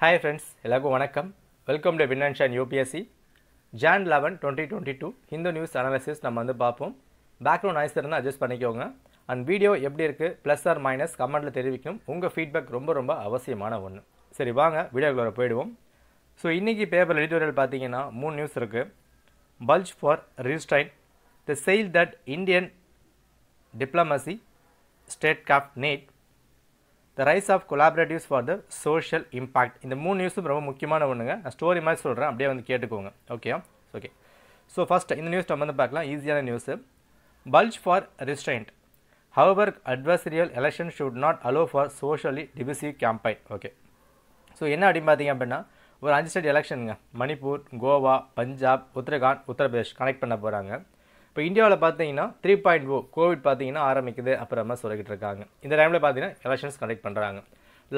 Hi friends எல்லாருக்கும் வணக்கம் welcome to வின்னன்ஷ் and UPSC Jan eleven twenty twenty two Hindu news analysis நம்ம வந்து பார்ப்போம் பேக்ரவுண்ட் நாய்ஸ் இருந்தால் அட்ஜஸ்ட் பண்ணிக்கோங்க அண்ட் வீடியோ எப்படி இருக்குது ப்ளஸ் ஆர் மைனஸ் கமெண்ட்டில் தெரிவிக்கும் உங்கள் ஃபீட்பேக் ரொம்ப ரொம்ப அவசியமான ஒன்று சரி வாங்க வீடியோக்குள்ளே போயிடுவோம் ஸோ இன்றைக்கி பேப்பர் எடிட்டோரியல் பார்த்தீங்கன்னா மூணு நியூஸ் இருக்குது pledge for restraint they say that Indian diplomacy, statecraft need, the rise of collaboratives for the social impact இந்த மூணு நியூஸும் ரொம்ப முக்கியமான ஒன்றுங்க நான் ஸ்டோரி மாதிரி சொல்கிறேன் அப்படியே வந்து கேட்டுக்கோங்க ஓகே ஓகே ஸோ ஃபஸ்ட் இந்த நியூஸ் நம்ம வந்து பார்க்கலாம் ஈஸியான news pledge for restraint our adversarial election should not allow for socially divisive campaign okay so என்ன அப்படின்னு பார்த்தீங்க அப்படின்னா ஒரு அஞ்சு ஸ்டேட் எலெக்ஷனுங்க மணிப்பூர் கோவா பஞ்சாப் உத்தரகாண்ட் உத்தரப்பிரதேஷ் கனெக்ட் பண்ண போகிறாங்க இப்போ இந்தியாவில் பார்த்தீங்கன்னா த்ரீ பாயிண்ட் ஓ கோவிட் பார்த்தீங்கன்னா ஆரம்பிக்குது அப்புறமா சொல்லிக்கிட்டு இருக்காங்க இந்த டைமில் பார்த்தீங்கன்னா எலெக்ஷன்ஸ் கண்டக்ட் பண்ணுறாங்க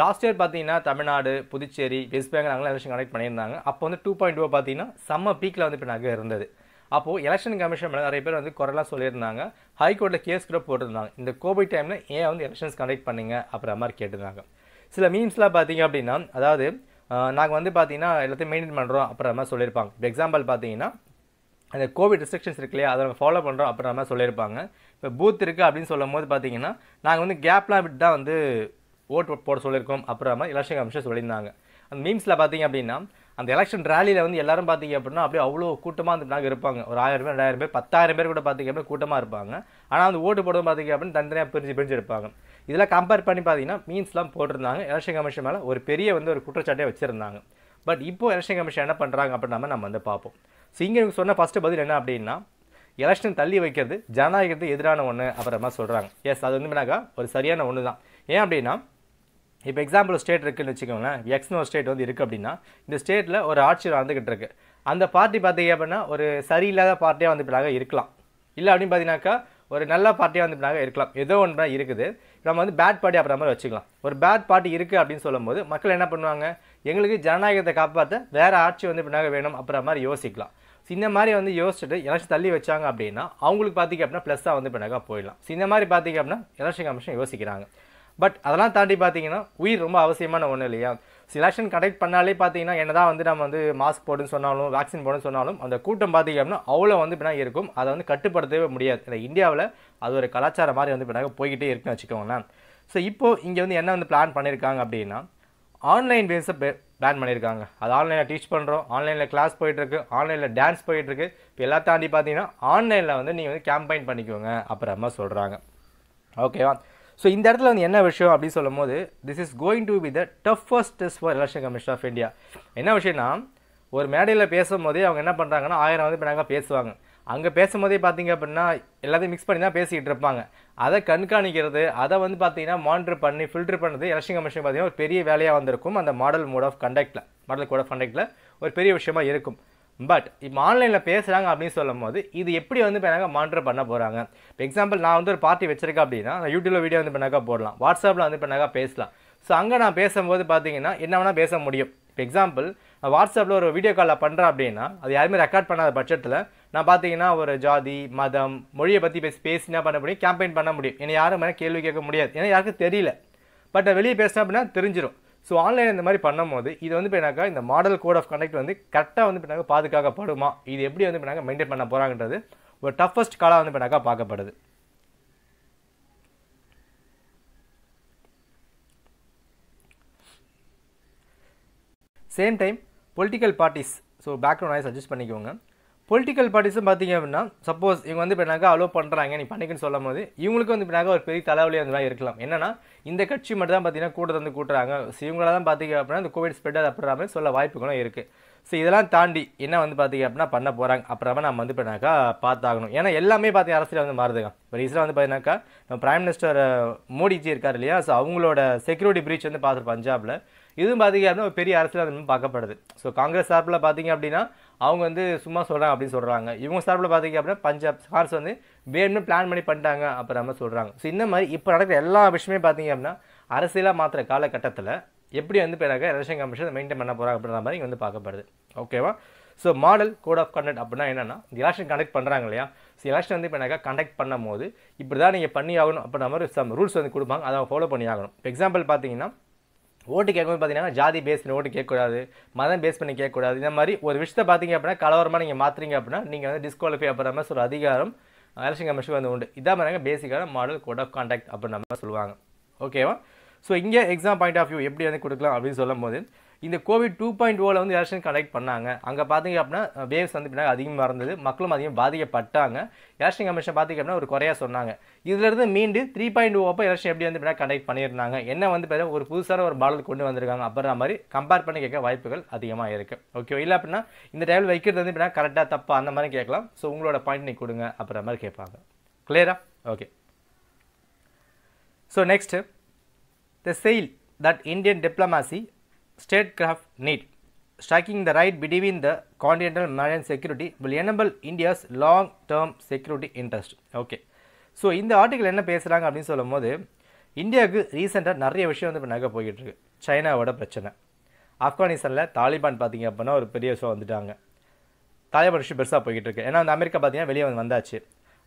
லாஸ்ட் இயர் பார்த்தீங்கன்னா தமிழ்நாடு புதுச்சேரி வெஸ்ட் பெங்கால் அங்கெல்லாம் எலெக்ஷன் கண்டக்ட் பண்ணியிருந்தாங்க அப்போ வந்து டூ பாயிண்ட் ஓ பார்த்தீங்கன்னா செம்ம பீக்கில் வந்து இப்போ நகை இருந்தது அப்போது எலெக்ஷன் கமிஷன் மேலே நிறைய பேர் வந்து குரலாக சொல்லியிருந்தாங்க ஹைகோர்ட்டில் கேஸ் கூட போட்டிருந்தாங்க இந்த கோவிட் டைமில் ஏன் வந்து எலெக்ஷன்ஸ் கண்டக்ட் பண்ணுங்க அப்புறம் மாதிரி கேட்டிருந்தாங்க சில மீம்ஸ்லாம் பார்த்தீங்க அப்படின்னா அதாவது நாங்கள் வந்து பார்த்தீங்கன்னா எல்லாத்தையும் மெயின்டைன் பண்ணுறோம் அப்புறமா சொல்லியிருப்பாங்க இப்போ எக்ஸாம்பிள் பார்த்தீங்கன்னா அந்த கோவிட் ரெஸ்ட்ரிக்ஷன்ஸ் இருக்கு இல்லையா அதை நம்ம ஃபாலோ பண்ணுறோம் அப்படின்ற மாதிரி சொல்லியிருப்பாங்க இப்போ பூத் இருக்குது அப்படின்னு சொல்லும் போது பார்த்தீங்கன்னா நாங்கள் வந்து கேப்லாம் விட்டு தான் வந்து ஓட்டு போட சொல்லியிருக்கோம் அப்புறம் மாதிரி எலெக்ஷன் கமிஷன் சொல்லியிருந்தாங்க அந்த மீம்ஸில் பார்த்தீங்க அப்படின்னா அந்த எலெக்ஷன் ரேலியில் வந்து எல்லாரும் பார்த்தீங்க அப்படின்னா அப்படியே அவ்வளோ கூட்டமாக அந்த நாங்கள் இருப்பாங்க ஒரு ஆயிரம் பேர் ரெண்டாயிரம் பேர் பத்தாயிரம் பேர் கூட பார்த்தீங்க அப்படின்னா கூட்டமாக இருப்பாங்க ஆனால் அந்த ஓட்டு போடுறது பார்த்தீங்க அப்படின்னு தனித்தனியாக பிரிஞ்சு பிரிஞ்சு இருப்பாங்க இதெல்லாம் கம்பேர் பண்ணி பார்த்தீங்கன்னா மீன்ஸ்லாம் போட்டிருந்தாங்க எலெக்ஷன் கமிஷன் மேலே ஒரு பெரிய வந்து ஒரு குற்றச்சாட்டே வச்சுருந்தாங்க பட் இப்போ எலெக்ஷன் கமிஷன் என்ன பண்ணுறாங்க அப்படின்னா நம்ம வந்து பார்ப்போம் ஸோ இங்கே எனக்கு சொன்ன ஃபஸ்ட்டு பதில் என்ன அப்படின்னா எலெக்ஷன் தள்ளி வைக்கிறது ஜனநாயகத்துக்கு எதிரான ஒன்று அப்புறமா சொல்கிறாங்க எஸ் அது வந்து என்னக்கா ஒரு சரியான ஒன்று தான் ஏன் அப்படின்னா இப்போ எக்ஸாம்பிள் ஸ்டேட் இருக்குன்னு வச்சுக்கோங்களேன் எக்ஸ்னோ ஸ்டேட் வந்து இருக்குது அப்படின்னா இந்த ஸ்டேட்டில் ஒரு ஆட்சி வந்துக்கிட்டு இருக்கு அந்த பார்ட்டி பார்த்தீங்க அப்படின்னா ஒரு சரியில்லாத பார்ட்டியாக வந்து இப்படாக இருக்கலாம் இல்லை அப்படின்னு பார்த்தீங்கன்னாக்கா ஒரு நல்ல பார்ட்டியாக வந்து நாங்கள் இருக்கலாம் ஏதோ ஒன்று இருக்குது நம்ம வந்து பேட் பார்ட்டி அப்படி மாதிரி வச்சுக்கலாம் ஒரு பேட் பார்ட்டி இருக்குது அப்படின்னு சொல்லும்போது மக்கள் என்ன பண்ணுவாங்க எங்களுக்கு ஜனநாயகத்தை காப்பாற்ற வேறு ஆட்சி வந்து இப்படி வேணும் அப்புற மாதிரி யோசிக்கலாம் இந்த மாதிரி வந்து யோசிச்சுட்டு எலெக்ஷன் தள்ளி வச்சாங்க அப்படின்னா அவங்களுக்கு பார்த்திங்க அப்படின்னா ப்ளஸ்ஸாக வந்து இப்போ போயிடலாம் இந்த மாதிரி பார்த்திங்க அப்படின்னா எலெக்ஷன் கமிஷன் யோசிக்கிறாங்க பட் அதெல்லாம் தாண்டி பார்த்தீங்கன்னா உயிர் ரொம்ப அவசியமான ஒன்று இல்லையா செலெக்ஷன் கண்டக்ட் பண்ணாலே பார்த்தீங்கன்னா என்ன தான் வந்து நம்ம வந்து மாஸ்க் போடுன்னு சொன்னாலும் வேக்சின் போடுன்னு சொன்னாலும் அந்த கூட்டம் பார்த்தீங்க அப்படின்னா அவ்வளோ வந்து பின்னா இருக்கும் அதை வந்து கட்டுப்படுத்தவே முடியாது இந்த இந்தியாவில் அது ஒரு கலாச்சாரம் மாதிரி வந்து பின்னாக்க போய்கிட்டே இருக்குன்னு வச்சுக்கோங்களேன் ஸோ இப்போது இங்கே வந்து என்ன வந்து பிளான் பண்ணியிருக்காங்க அப்படின்னா ஆன்லைன் பேஸை பிளான் பண்ணியிருக்காங்க அது ஆன்லைனில் டீச் பண்ணுறோம் ஆன்லைனில் கிளாஸ் போயிட்டுருக்கு ஆன்லைனில் டான்ஸ் போயிட்டுருக்கு இப்போ எல்லாத்தாண்டி பார்த்தீங்கன்னா ஆன்லைனில் வந்து நீங்கள் வந்து கேம்பெயின் பண்ணிக்கோங்க அப்புறமா சொல்கிறாங்க ஓகேவா ஸோ இந்த இடத்துல வந்து என்ன விஷயம் அப்படின்னு சொல்லும் போது this is going to be the toughest test for election commission of India என்ன விஷயம்னா ஒரு மேடையில் பேசும்போதே அவங்க என்ன பண்ணுறாங்கன்னா ஆயிரம் வந்து இப்போ பேசுவாங்க அங்கே பேசும்போதே பார்த்தீங்க அப்படின்னா எல்லாத்தையும் மிக்ஸ் பண்ணி தான் பேசிக்கிட்டு இருப்பாங்க அதை கண்காணிக்கிறது அதை வந்து பார்த்தீங்கன்னா மானிட்டர் பண்ணி ஃபில்டர் பண்ணுறது எலெக்ஷன் கமிஷன் பார்த்தீங்கன்னா ஒரு பெரிய வேலையாக வந்திருக்கும் அந்த மாடல் மோட் ஆஃப் கண்டக்டில் மாடல் கோட் ஆஃப் கண்டக்டில் ஒரு பெரிய விஷயமா இருக்கும் பட் இப்போ ஆன்லைனில் பேசுகிறாங்க அப்படின்னு சொல்லும் போது இது எப்படி வந்து இப்போ மானிட்டர் பண்ண போகிறாங்க இப்போ எக்ஸாம்பிள் நான் வந்து ஒரு பார்ட்டி வச்சிருக்கேன் அப்படின்னா நான் யூடியூப்பில் வீடியோ வந்து பண்ணாக்கா போடலாம் வாட்ஸ்அப்பில் வந்து பண்ணாக்கா பேசலாம் ஸோ அங்கே நான் பேசும்போது பார்த்தீங்கன்னா என்ன வேணால் பேச முடியும் இப்போ எக்ஸாம்பிள் நான் வாட்ஸ்அப்பில் ஒரு வீடியோ காலில் பண்ணுறேன் அப்படின்னா அது யாருமே ரெக்கார்ட் பண்ணாத பட்சத்தில் நான் பார்த்தீங்கன்னா ஒரு ஜாதி மதம் மொழியை பற்றி பேசி பேசினா பண்ண முடியும் கேம்பெயின் பண்ண முடியும் என்னை யாரும் மேலே கேள்வி கேட்க முடியாது ஏன்னா யாருக்கும் தெரியல பட் வெளியே பேசினா அப்படின்னா தெரிஞ்சிடும் ஸோ ஆன்லைனில் இந்த மாதிரி பண்ணும்போது இது வந்து போயினாக்கா இந்த மாடல் கோட் ஆஃப் கண்டக்ட் வந்து கரெக்டாக வந்து போயினாக்கா பாதுகாக்கப்படுமா இது எப்படி வந்து போயினாக்கா மெயின்டைன் பண்ண போகிறாங்கன்றது ஒரு டஃபஸ்ட் காலாக வந்து போயினாக்கா பார்க்கப்படுது same time political parties so background noise adjust பண்ணிக்கோங்க பொலிட்டிக்கல் பார்ட்டிஸும் பார்த்தீங்க அப்படின்னா சப்போஸ் இவங்க வந்து இப்போ நாங்கள் அலோவ் பண்ணுறாங்க நீ பண்ணிக்கன்னு சொல்லும் போது இவங்களுக்கு வந்து இப்போ ஒரு பெரிய தலைவலியாக இருந்தால் இருக்கலாம் என்னன்னா இந்த கட்சி மட்டும் தான் பார்த்தீங்கன்னா கூட வந்து கூட்டுறாங்க ஸோ இவங்கள தான் பார்த்தீங்க அப்படின்னா இந்த கோவிட் ஸ்ப்ரெட் அப்படின்ற மாதிரி சொல்ல வாய்ப்புகளும் இருக்குது ஸோ இதெல்லாம் தாண்டி என்ன வந்து பார்த்தீங்க அப்படின்னா பண்ண போகிறாங்க அப்புறமா நம்ம வந்து இப்போனாக்கா பார்த்தாகணும் ஏன்னா எல்லாமே பார்த்திங்க அரசியல் வந்து மாறுதுங்க இப்போ ரீசெண்டாக வந்து பார்த்தீங்கன்னாக்கா நம்ம பிரைம் மினிஸ்டர் மோடிஜி இருக்கார் இல்லையா ஸோ அவங்களோட செக்யூரிட்டி பிரீச் வந்து பார்த்துரு பஞ்சாபில் இதுவும் பார்த்தீங்க அப்படின்னா ஒரு பெரிய அரசியல் வந்து பார்க்கப்படுது ஸோ காங்கிரஸ் சார்பில் பார்த்தீங்க அப்படின்னா அவங்க வந்து சும்மா சொல்கிறாங்க அப்படின்னு சொல்கிறாங்க இவங்க சார்பில் பார்த்தீங்க அப்படின்னா பஞ்சாப் ஸ்டார்ஸ் வந்து வேணும்னு பிளான் பண்ணி பண்ணிட்டாங்க அப்புறம் நம்ம சொல்கிறாங்க ஸோ இந்த மாதிரி இப்போ நடக்கிற எல்லா விஷயமே பார்த்தீங்க அப்படின்னா அரசியலாக மாற்றுற காலகட்டத்தில் எப்படி வந்து பிறகு எலெக்ஷன் கமிஷன் மெயின்டைன் பண்ண போகிறாங்க அப்படின்ற மாதிரி இங்கே வந்து பார்க்கப்படுது ஓகேவா so model code of conduct அப்படின்னா என்னென்னா இந்த கண்டக்ட் பண்ணுறாங்க இல்லையா ஸோ எலெக்ஷன் வந்து இப்போ எனக்கு கண்டக்ட் பண்ணும்போது இப்படி தான் நீங்கள் பண்ணி ஆகணும் அப்படின்ற மாதிரி சம் ரூல்ஸ் வந்து கொடுப்பாங்க அதை அவங்க ஃபாலோ பண்ணி ஆகணும் இப்போ எக்ஸாம்பிள் பார்த்தீங்கன்னா ஓட்டு கேட்கும்போது பார்த்தீங்கன்னா ஜாதி பேஸ் பண்ணி ஓட்டு கேட்கக்கூடாது மதம் பேஸ் பண்ணி கேட்கக்கூடாது இந்த மாதிரி ஒரு விஷயத்தை பார்த்தீங்க அப்படின்னா கலவரமாக நீங்கள் மாற்றுறீங்க அப்படின்னா நீங்கள் வந்து டிஸ்குவாலிஃபை அப்படின்ற மாதிரி ஒரு அதிகாரம் எலெக்ஷன் கமிஷன் வந்து உண்டு இதான் மாதிரி பேசிக்கான மாடல் கோட் ஆஃப் கான்டாக்ட் அப்படின்ற மாதிரி சொல்லுவாங்க ஓகேவா ஸோ இங்கே எக்ஸாம் பாயிண்ட் ஆஃப் வியூ எப்படி வந்து கொடுக்கலாம் அப்படின்னு சொல்லும் போது இந்த கோவிட் டூ பாயிண்ட் ஓவில் வந்து எலெக்ஷன் கலெக்ட் பண்ணாங்க அங்கே பார்த்தீங்க அப்படின்னா வேவ்ஸ் வந்து அதிகமாக இருந்தது மக்களும் அதிகம் பாதிக்கப்பட்டாங்க எலெக்ஷன் கமிஷன் பார்த்திங்க அப்படின்னா ஒரு குறையாக சொன்னாங்க இதுலேருந்து மீண்டு த்ரீ பாயிண்ட் ஓ அப்போ எலெக்ஷன் எப்படி வந்து பின்னாடி கண்டக்ட் பண்ணியிருந்தாங்க என்ன வந்து பார்த்தீங்கன்னா ஒரு புதுசான ஒரு பாடல் கொண்டு வந்திருக்காங்க அப்படின்ற மாதிரி கம்பேர் பண்ணி கேட்க வாய்ப்புகள் அதிகமாக இருக்குது ஓகே இல்லை அப்படின்னா இந்த டைமில் வைக்கிறது வந்து எப்படின்னா கரெக்டாக தப்பா அந்த மாதிரி கேட்கலாம் ஸோ உங்களோட பாயிண்ட் நீ கொடுங்க அப்படின்ற மாதிரி கேட்பாங்க கிளியரா okay so next the sail that Indian diplomacy statecraft need Striking the right between the continental marine security will enable India's long term security interest. Okay so இந்த ஆர்டிக்கல் என்ன பேசுகிறாங்க அப்படின்னு சொல்லும் போது இந்தியாவுக்கு ரீசெண்டாக நிறைய விஷயம் வந்து இப்போ நகை போய்கிட்டுருக்கு சைனாவோட பிரச்சனை ஆப்கானிஸ்தானில் தாலிபான் பார்த்திங்க அப்படின்னா ஒரு பெரிய விஷயம் வந்துட்டாங்க தாலிபான் விஷயம் பெருசாக போய்கிட்டு இருக்கு ஏன்னா அந்த அமெரிக்கா பார்த்திங்கன்னா வெளியே வந்து வந்தாச்சு